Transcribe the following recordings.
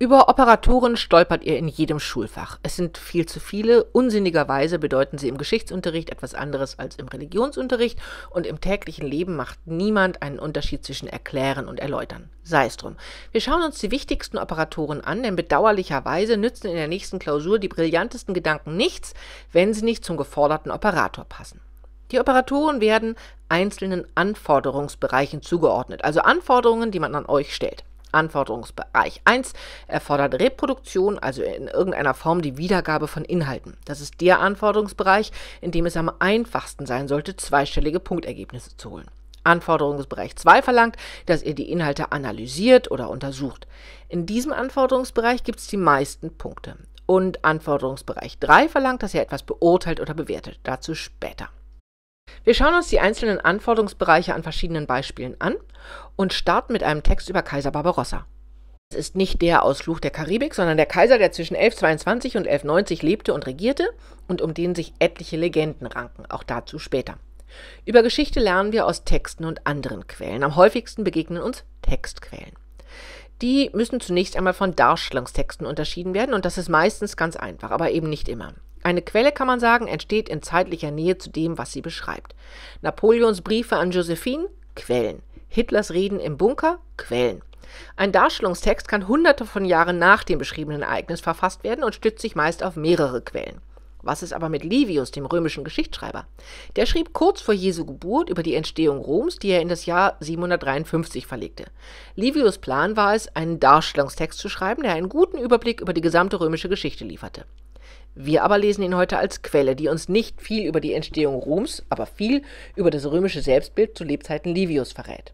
Über Operatoren stolpert ihr in jedem Schulfach. Es sind viel zu viele. Unsinnigerweise bedeuten sie im Geschichtsunterricht etwas anderes als im Religionsunterricht und im täglichen Leben macht niemand einen Unterschied zwischen erklären und erläutern. Sei es drum. Wir schauen uns die wichtigsten Operatoren an, denn bedauerlicherweise nützen in der nächsten Klausur die brillantesten Gedanken nichts, wenn sie nicht zum geforderten Operator passen. Die Operatoren werden einzelnen Anforderungsbereichen zugeordnet, also Anforderungen, die man an euch stellt. Anforderungsbereich 1 erfordert Reproduktion, also in irgendeiner Form die Wiedergabe von Inhalten. Das ist der Anforderungsbereich, in dem es am einfachsten sein sollte, zweistellige Punktergebnisse zu holen. Anforderungsbereich 2 verlangt, dass ihr die Inhalte analysiert oder untersucht. In diesem Anforderungsbereich gibt es die meisten Punkte. Und Anforderungsbereich 3 verlangt, dass ihr etwas beurteilt oder bewertet. Dazu später. Wir schauen uns die einzelnen Anforderungsbereiche an verschiedenen Beispielen an und starten mit einem Text über Kaiser Barbarossa. Es ist nicht der aus Fluch der Karibik, sondern der Kaiser, der zwischen 1122 und 1190 lebte und regierte und um den sich etliche Legenden ranken, auch dazu später. Über Geschichte lernen wir aus Texten und anderen Quellen. Am häufigsten begegnen uns Textquellen. Die müssen zunächst einmal von Darstellungstexten unterschieden werden und das ist meistens ganz einfach, aber eben nicht immer. Eine Quelle, kann man sagen, entsteht in zeitlicher Nähe zu dem, was sie beschreibt. Napoleons Briefe an Josephine? Quellen. Hitlers Reden im Bunker? Quellen. Ein Darstellungstext kann hunderte von Jahren nach dem beschriebenen Ereignis verfasst werden und stützt sich meist auf mehrere Quellen. Was ist aber mit Livius, dem römischen Geschichtsschreiber? Der schrieb kurz vor Jesu Geburt über die Entstehung Roms, die er in das Jahr 753 verlegte. Livius Plan war es, einen Darstellungstext zu schreiben, der einen guten Überblick über die gesamte römische Geschichte lieferte. Wir aber lesen ihn heute als Quelle, die uns nicht viel über die Entstehung Roms, aber viel über das römische Selbstbild zu Lebzeiten Livius verrät.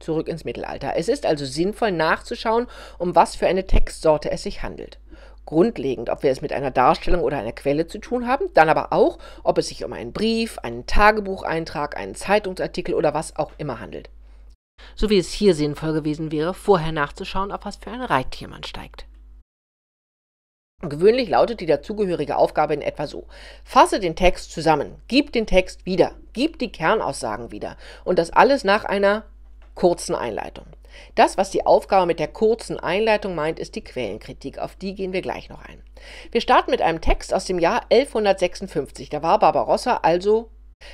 Zurück ins Mittelalter. Es ist also sinnvoll nachzuschauen, um was für eine Textsorte es sich handelt. Grundlegend, ob wir es mit einer Darstellung oder einer Quelle zu tun haben, dann aber auch, ob es sich um einen Brief, einen Tagebucheintrag, einen Zeitungsartikel oder was auch immer handelt so wie es hier sinnvoll gewesen wäre, vorher nachzuschauen, auf was für ein Reittier man steigt. Gewöhnlich lautet die dazugehörige Aufgabe in etwa so. Fasse den Text zusammen, gib den Text wieder, gib die Kernaussagen wieder und das alles nach einer kurzen Einleitung. Das, was die Aufgabe mit der kurzen Einleitung meint, ist die Quellenkritik. Auf die gehen wir gleich noch ein. Wir starten mit einem Text aus dem Jahr 1156. Da war Barbarossa also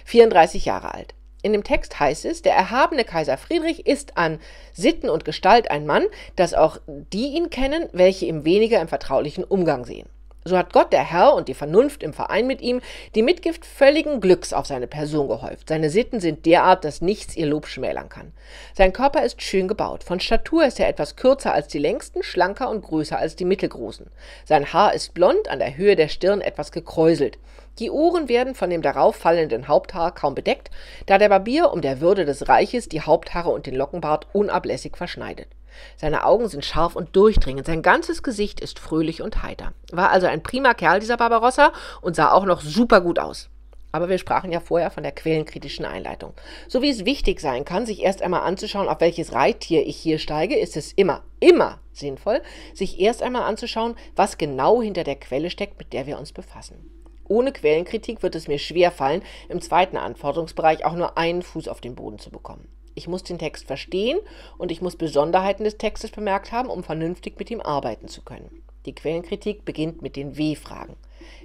34 Jahre alt. In dem Text heißt es, der erhabene Kaiser Friedrich ist an Sitten und Gestalt ein Mann, dass auch die ihn kennen, welche ihm weniger im vertraulichen Umgang sehen. So hat Gott, der Herr und die Vernunft im Verein mit ihm, die Mitgift völligen Glücks auf seine Person gehäuft. Seine Sitten sind derart, dass nichts ihr Lob schmälern kann. Sein Körper ist schön gebaut. Von Statur ist er etwas kürzer als die längsten, schlanker und größer als die mittelgroßen. Sein Haar ist blond, an der Höhe der Stirn etwas gekräuselt. Die Ohren werden von dem darauf fallenden Haupthaar kaum bedeckt, da der Barbier um der Würde des Reiches die Haupthaare und den Lockenbart unablässig verschneidet. Seine Augen sind scharf und durchdringend, sein ganzes Gesicht ist fröhlich und heiter. War also ein prima Kerl, dieser Barbarossa, und sah auch noch super gut aus. Aber wir sprachen ja vorher von der quellenkritischen Einleitung. So wie es wichtig sein kann, sich erst einmal anzuschauen, auf welches Reittier ich hier steige, ist es immer, immer sinnvoll, sich erst einmal anzuschauen, was genau hinter der Quelle steckt, mit der wir uns befassen. Ohne Quellenkritik wird es mir schwer fallen, im zweiten Anforderungsbereich auch nur einen Fuß auf den Boden zu bekommen. Ich muss den Text verstehen und ich muss Besonderheiten des Textes bemerkt haben, um vernünftig mit ihm arbeiten zu können. Die Quellenkritik beginnt mit den W-Fragen.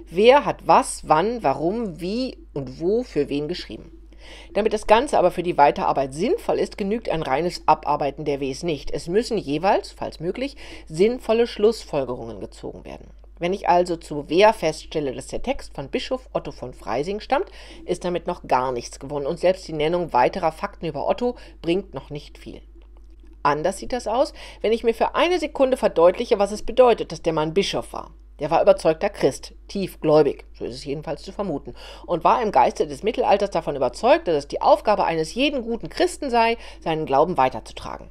Wer hat was, wann, warum, wie und wo für wen geschrieben? Damit das Ganze aber für die Weiterarbeit sinnvoll ist, genügt ein reines Abarbeiten der Ws nicht. Es müssen jeweils, falls möglich, sinnvolle Schlussfolgerungen gezogen werden. Wenn ich also zu Wehr feststelle, dass der Text von Bischof Otto von Freising stammt, ist damit noch gar nichts gewonnen und selbst die Nennung weiterer Fakten über Otto bringt noch nicht viel. Anders sieht das aus, wenn ich mir für eine Sekunde verdeutliche, was es bedeutet, dass der Mann Bischof war. Der war überzeugter Christ, tiefgläubig, so ist es jedenfalls zu vermuten, und war im Geiste des Mittelalters davon überzeugt, dass es die Aufgabe eines jeden guten Christen sei, seinen Glauben weiterzutragen.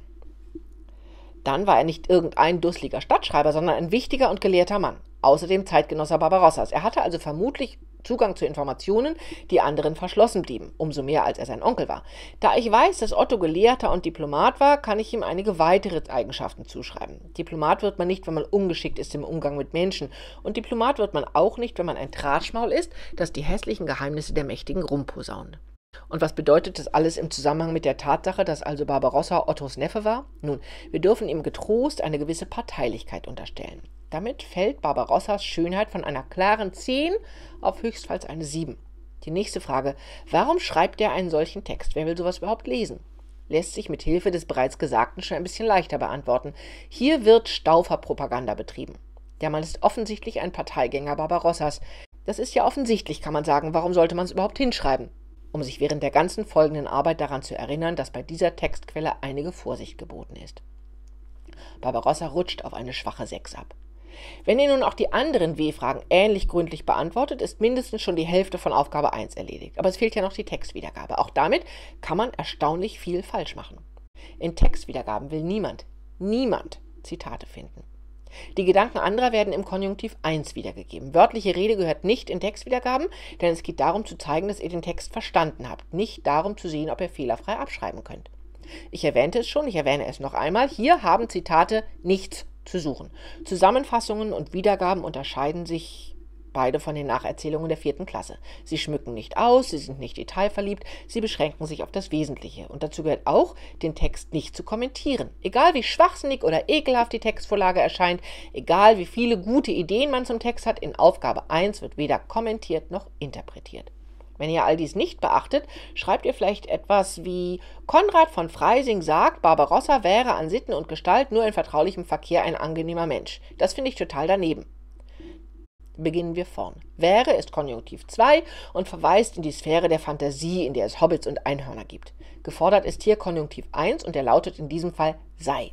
Dann war er nicht irgendein dusseliger Stadtschreiber, sondern ein wichtiger und gelehrter Mann, außerdem Zeitgenosse Barbarossas. Er hatte also vermutlich Zugang zu Informationen, die anderen verschlossen blieben, umso mehr als er sein Onkel war. Da ich weiß, dass Otto Gelehrter und Diplomat war, kann ich ihm einige weitere Eigenschaften zuschreiben. Diplomat wird man nicht, wenn man ungeschickt ist im Umgang mit Menschen, und Diplomat wird man auch nicht, wenn man ein Tratschmaul ist, das die hässlichen Geheimnisse der Mächtigen rumposaunt. Und was bedeutet das alles im Zusammenhang mit der Tatsache, dass also Barbarossa Ottos Neffe war? Nun, wir dürfen ihm getrost eine gewisse Parteilichkeit unterstellen. Damit fällt Barbarossas Schönheit von einer klaren 10 auf höchstfalls eine 7. Die nächste Frage, warum schreibt er einen solchen Text? Wer will sowas überhaupt lesen? Lässt sich mit Hilfe des bereits Gesagten schon ein bisschen leichter beantworten. Hier wird Stauferpropaganda betrieben. Der Mann ist offensichtlich ein Parteigänger Barbarossas. Das ist ja offensichtlich, kann man sagen. Warum sollte man es überhaupt hinschreiben? um sich während der ganzen folgenden Arbeit daran zu erinnern, dass bei dieser Textquelle einige Vorsicht geboten ist. Barbarossa rutscht auf eine schwache 6 ab. Wenn ihr nun auch die anderen W-Fragen ähnlich gründlich beantwortet, ist mindestens schon die Hälfte von Aufgabe 1 erledigt. Aber es fehlt ja noch die Textwiedergabe. Auch damit kann man erstaunlich viel falsch machen. In Textwiedergaben will niemand, niemand Zitate finden. Die Gedanken anderer werden im Konjunktiv 1 wiedergegeben. Wörtliche Rede gehört nicht in Textwiedergaben, denn es geht darum zu zeigen, dass ihr den Text verstanden habt, nicht darum zu sehen, ob ihr fehlerfrei abschreiben könnt. Ich erwähnte es schon, ich erwähne es noch einmal. Hier haben Zitate nichts zu suchen. Zusammenfassungen und Wiedergaben unterscheiden sich Beide von den Nacherzählungen der vierten Klasse. Sie schmücken nicht aus, sie sind nicht detailverliebt, sie beschränken sich auf das Wesentliche. Und dazu gehört auch, den Text nicht zu kommentieren. Egal wie schwachsinnig oder ekelhaft die Textvorlage erscheint, egal wie viele gute Ideen man zum Text hat, in Aufgabe 1 wird weder kommentiert noch interpretiert. Wenn ihr all dies nicht beachtet, schreibt ihr vielleicht etwas wie Konrad von Freising sagt, Barbarossa wäre an Sitten und Gestalt nur in vertraulichem Verkehr ein angenehmer Mensch. Das finde ich total daneben beginnen wir vorn. Wäre ist Konjunktiv 2 und verweist in die Sphäre der Fantasie, in der es Hobbits und Einhörner gibt. Gefordert ist hier Konjunktiv 1 und der lautet in diesem Fall sei.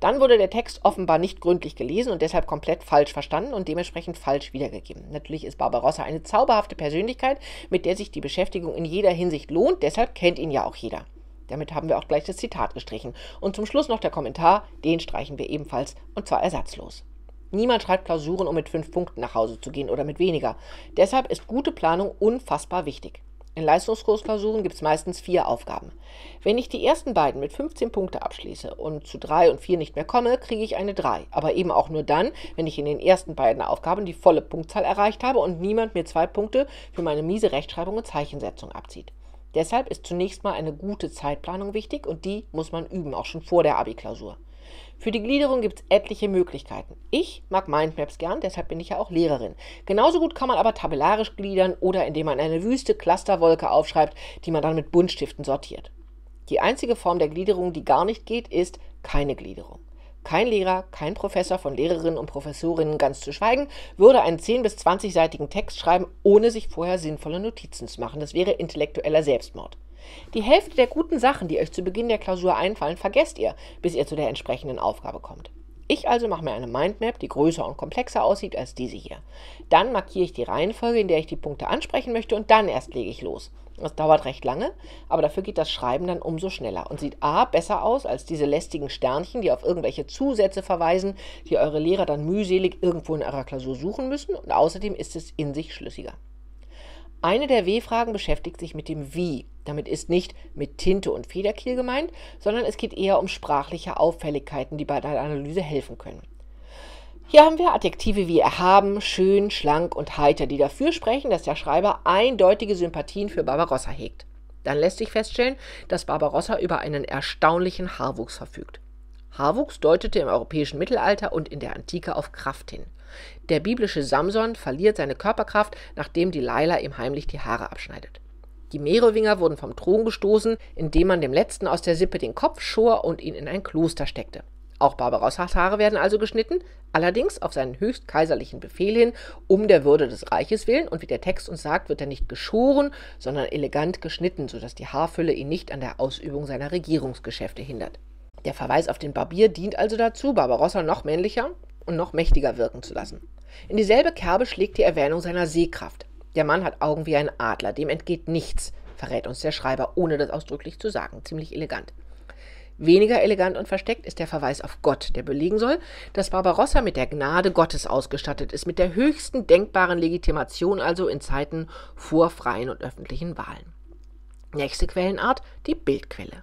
Dann wurde der Text offenbar nicht gründlich gelesen und deshalb komplett falsch verstanden und dementsprechend falsch wiedergegeben. Natürlich ist Barbarossa eine zauberhafte Persönlichkeit, mit der sich die Beschäftigung in jeder Hinsicht lohnt, deshalb kennt ihn ja auch jeder. Damit haben wir auch gleich das Zitat gestrichen. Und zum Schluss noch der Kommentar, den streichen wir ebenfalls, und zwar ersatzlos. Niemand schreibt Klausuren, um mit fünf Punkten nach Hause zu gehen oder mit weniger. Deshalb ist gute Planung unfassbar wichtig. In Leistungskursklausuren gibt es meistens vier Aufgaben. Wenn ich die ersten beiden mit 15 Punkten abschließe und zu drei und vier nicht mehr komme, kriege ich eine drei. Aber eben auch nur dann, wenn ich in den ersten beiden Aufgaben die volle Punktzahl erreicht habe und niemand mir zwei Punkte für meine miese Rechtschreibung und Zeichensetzung abzieht. Deshalb ist zunächst mal eine gute Zeitplanung wichtig und die muss man üben, auch schon vor der Abi-Klausur. Für die Gliederung gibt es etliche Möglichkeiten. Ich mag Mindmaps gern, deshalb bin ich ja auch Lehrerin. Genauso gut kann man aber tabellarisch gliedern oder indem man eine wüste Clusterwolke aufschreibt, die man dann mit Buntstiften sortiert. Die einzige Form der Gliederung, die gar nicht geht, ist keine Gliederung. Kein Lehrer, kein Professor von Lehrerinnen und Professorinnen ganz zu schweigen, würde einen 10 bis 20-seitigen Text schreiben, ohne sich vorher sinnvolle Notizen zu machen. Das wäre intellektueller Selbstmord. Die Hälfte der guten Sachen, die euch zu Beginn der Klausur einfallen, vergesst ihr, bis ihr zu der entsprechenden Aufgabe kommt. Ich also mache mir eine Mindmap, die größer und komplexer aussieht als diese hier. Dann markiere ich die Reihenfolge, in der ich die Punkte ansprechen möchte und dann erst lege ich los. Das dauert recht lange, aber dafür geht das Schreiben dann umso schneller und sieht a. besser aus als diese lästigen Sternchen, die auf irgendwelche Zusätze verweisen, die eure Lehrer dann mühselig irgendwo in eurer Klausur suchen müssen und außerdem ist es in sich schlüssiger. Eine der W-Fragen beschäftigt sich mit dem Wie damit ist nicht mit Tinte und Federkiel gemeint, sondern es geht eher um sprachliche Auffälligkeiten, die bei der Analyse helfen können. Hier haben wir Adjektive wie erhaben, schön, schlank und heiter, die dafür sprechen, dass der Schreiber eindeutige Sympathien für Barbarossa hegt. Dann lässt sich feststellen, dass Barbarossa über einen erstaunlichen Haarwuchs verfügt. Haarwuchs deutete im europäischen Mittelalter und in der Antike auf Kraft hin. Der biblische Samson verliert seine Körperkraft, nachdem die Delilah ihm heimlich die Haare abschneidet. Die Merowinger wurden vom Thron gestoßen, indem man dem letzten aus der Sippe den Kopf schor und ihn in ein Kloster steckte. Auch Barbarossas Haare werden also geschnitten, allerdings auf seinen höchst kaiserlichen Befehl hin, um der Würde des Reiches willen, und wie der Text uns sagt, wird er nicht geschoren, sondern elegant geschnitten, sodass die Haarfülle ihn nicht an der Ausübung seiner Regierungsgeschäfte hindert. Der Verweis auf den Barbier dient also dazu, Barbarossa noch männlicher und noch mächtiger wirken zu lassen. In dieselbe Kerbe schlägt die Erwähnung seiner Sehkraft. Der Mann hat Augen wie ein Adler, dem entgeht nichts, verrät uns der Schreiber, ohne das ausdrücklich zu sagen, ziemlich elegant. Weniger elegant und versteckt ist der Verweis auf Gott, der belegen soll, dass Barbarossa mit der Gnade Gottes ausgestattet ist, mit der höchsten denkbaren Legitimation also in Zeiten vor freien und öffentlichen Wahlen. Nächste Quellenart, die Bildquelle.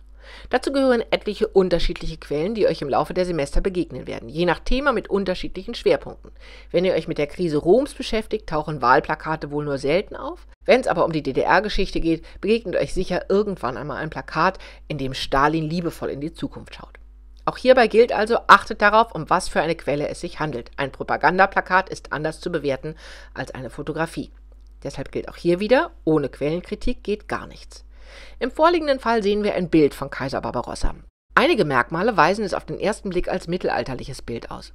Dazu gehören etliche unterschiedliche Quellen, die euch im Laufe der Semester begegnen werden, je nach Thema mit unterschiedlichen Schwerpunkten. Wenn ihr euch mit der Krise Roms beschäftigt, tauchen Wahlplakate wohl nur selten auf. Wenn es aber um die DDR-Geschichte geht, begegnet euch sicher irgendwann einmal ein Plakat, in dem Stalin liebevoll in die Zukunft schaut. Auch hierbei gilt also, achtet darauf, um was für eine Quelle es sich handelt. Ein Propagandaplakat ist anders zu bewerten als eine Fotografie. Deshalb gilt auch hier wieder, ohne Quellenkritik geht gar nichts. Im vorliegenden Fall sehen wir ein Bild von Kaiser Barbarossa. Einige Merkmale weisen es auf den ersten Blick als mittelalterliches Bild aus.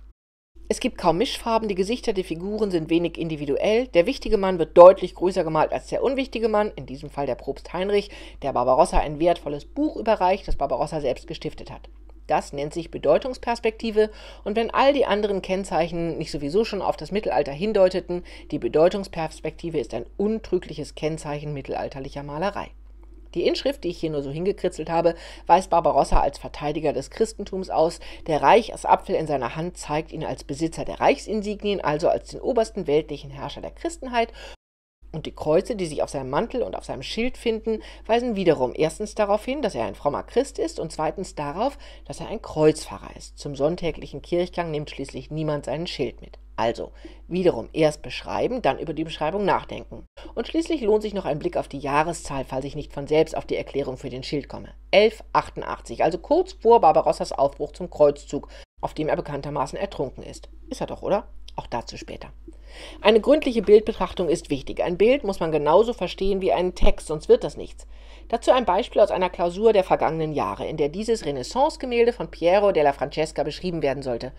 Es gibt kaum Mischfarben, die Gesichter der Figuren sind wenig individuell, der wichtige Mann wird deutlich größer gemalt als der unwichtige Mann, in diesem Fall der Propst Heinrich, der Barbarossa ein wertvolles Buch überreicht, das Barbarossa selbst gestiftet hat. Das nennt sich Bedeutungsperspektive und wenn all die anderen Kennzeichen nicht sowieso schon auf das Mittelalter hindeuteten, die Bedeutungsperspektive ist ein untrügliches Kennzeichen mittelalterlicher Malerei. Die Inschrift, die ich hier nur so hingekritzelt habe, weist Barbarossa als Verteidiger des Christentums aus. Der Reich als Apfel in seiner Hand zeigt ihn als Besitzer der Reichsinsignien, also als den obersten weltlichen Herrscher der Christenheit und die Kreuze, die sich auf seinem Mantel und auf seinem Schild finden, weisen wiederum erstens darauf hin, dass er ein frommer Christ ist und zweitens darauf, dass er ein Kreuzfahrer ist. Zum sonntäglichen Kirchgang nimmt schließlich niemand seinen Schild mit. Also wiederum erst beschreiben, dann über die Beschreibung nachdenken. Und schließlich lohnt sich noch ein Blick auf die Jahreszahl, falls ich nicht von selbst auf die Erklärung für den Schild komme. 1188, also kurz vor Barbarossas Aufbruch zum Kreuzzug, auf dem er bekanntermaßen ertrunken ist. Ist er doch, oder? Auch dazu später. Eine gründliche Bildbetrachtung ist wichtig. Ein Bild muss man genauso verstehen wie einen Text, sonst wird das nichts. Dazu ein Beispiel aus einer Klausur der vergangenen Jahre, in der dieses Renaissance-Gemälde von Piero della Francesca beschrieben werden sollte.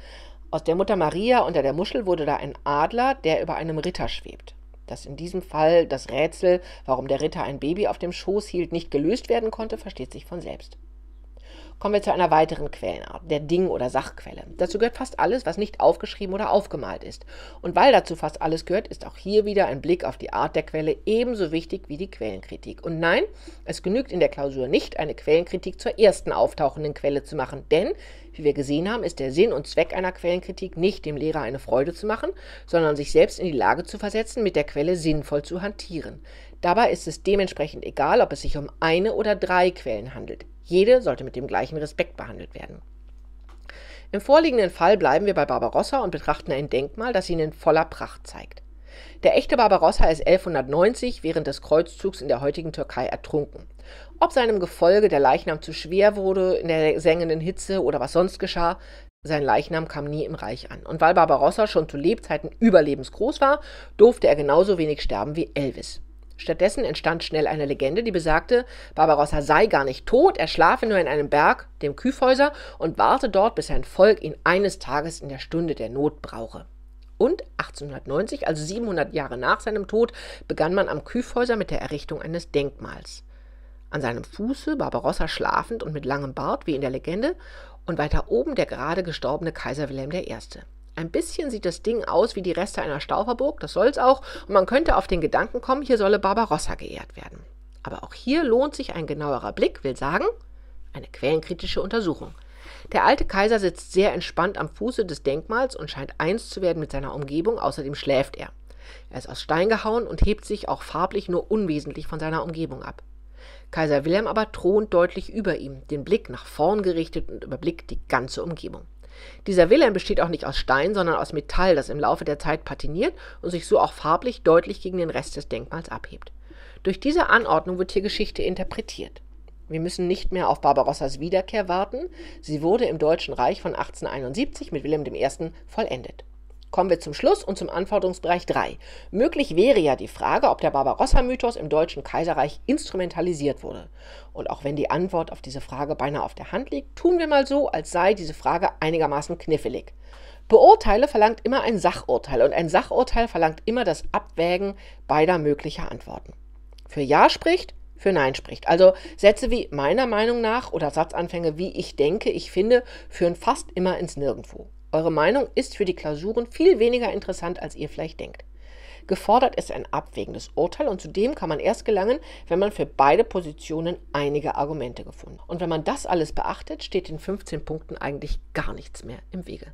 Aus der Mutter Maria unter der Muschel wurde da ein Adler, der über einem Ritter schwebt. Dass in diesem Fall das Rätsel, warum der Ritter ein Baby auf dem Schoß hielt, nicht gelöst werden konnte, versteht sich von selbst kommen wir zu einer weiteren Quellenart, der Ding- oder Sachquelle. Dazu gehört fast alles, was nicht aufgeschrieben oder aufgemalt ist. Und weil dazu fast alles gehört, ist auch hier wieder ein Blick auf die Art der Quelle ebenso wichtig wie die Quellenkritik. Und nein, es genügt in der Klausur nicht, eine Quellenkritik zur ersten auftauchenden Quelle zu machen, denn, wie wir gesehen haben, ist der Sinn und Zweck einer Quellenkritik nicht, dem Lehrer eine Freude zu machen, sondern sich selbst in die Lage zu versetzen, mit der Quelle sinnvoll zu hantieren. Dabei ist es dementsprechend egal, ob es sich um eine oder drei Quellen handelt. Jede sollte mit dem gleichen Respekt behandelt werden. Im vorliegenden Fall bleiben wir bei Barbarossa und betrachten ein Denkmal, das ihn in voller Pracht zeigt. Der echte Barbarossa ist 1190 während des Kreuzzugs in der heutigen Türkei ertrunken. Ob seinem Gefolge der Leichnam zu schwer wurde in der sengenden Hitze oder was sonst geschah, sein Leichnam kam nie im Reich an. Und weil Barbarossa schon zu Lebzeiten überlebensgroß war, durfte er genauso wenig sterben wie Elvis. Stattdessen entstand schnell eine Legende, die besagte, Barbarossa sei gar nicht tot, er schlafe nur in einem Berg, dem Küfhäuser, und warte dort, bis sein Volk ihn eines Tages in der Stunde der Not brauche. Und 1890, also 700 Jahre nach seinem Tod, begann man am Küfhäuser mit der Errichtung eines Denkmals. An seinem Fuße Barbarossa schlafend und mit langem Bart, wie in der Legende, und weiter oben der gerade gestorbene Kaiser Wilhelm I. Ein bisschen sieht das Ding aus wie die Reste einer Stauferburg, das soll's auch, und man könnte auf den Gedanken kommen, hier solle Barbarossa geehrt werden. Aber auch hier lohnt sich ein genauerer Blick, will sagen, eine quellenkritische Untersuchung. Der alte Kaiser sitzt sehr entspannt am Fuße des Denkmals und scheint eins zu werden mit seiner Umgebung, außerdem schläft er. Er ist aus Stein gehauen und hebt sich auch farblich nur unwesentlich von seiner Umgebung ab. Kaiser Wilhelm aber thront deutlich über ihm, den Blick nach vorn gerichtet und überblickt die ganze Umgebung. Dieser Wilhelm besteht auch nicht aus Stein, sondern aus Metall, das im Laufe der Zeit patiniert und sich so auch farblich deutlich gegen den Rest des Denkmals abhebt. Durch diese Anordnung wird hier Geschichte interpretiert. Wir müssen nicht mehr auf Barbarossas Wiederkehr warten, sie wurde im Deutschen Reich von 1871 mit Wilhelm I. vollendet. Kommen wir zum Schluss und zum Anforderungsbereich 3. Möglich wäre ja die Frage, ob der Barbarossa-Mythos im Deutschen Kaiserreich instrumentalisiert wurde. Und auch wenn die Antwort auf diese Frage beinahe auf der Hand liegt, tun wir mal so, als sei diese Frage einigermaßen knifflig. Beurteile verlangt immer ein Sachurteil und ein Sachurteil verlangt immer das Abwägen beider möglicher Antworten. Für Ja spricht, für Nein spricht. Also Sätze wie meiner Meinung nach oder Satzanfänge wie ich denke, ich finde, führen fast immer ins Nirgendwo. Eure Meinung ist für die Klausuren viel weniger interessant, als ihr vielleicht denkt. Gefordert ist ein abwägendes Urteil und zudem kann man erst gelangen, wenn man für beide Positionen einige Argumente gefunden. hat. Und wenn man das alles beachtet, steht den 15 Punkten eigentlich gar nichts mehr im Wege.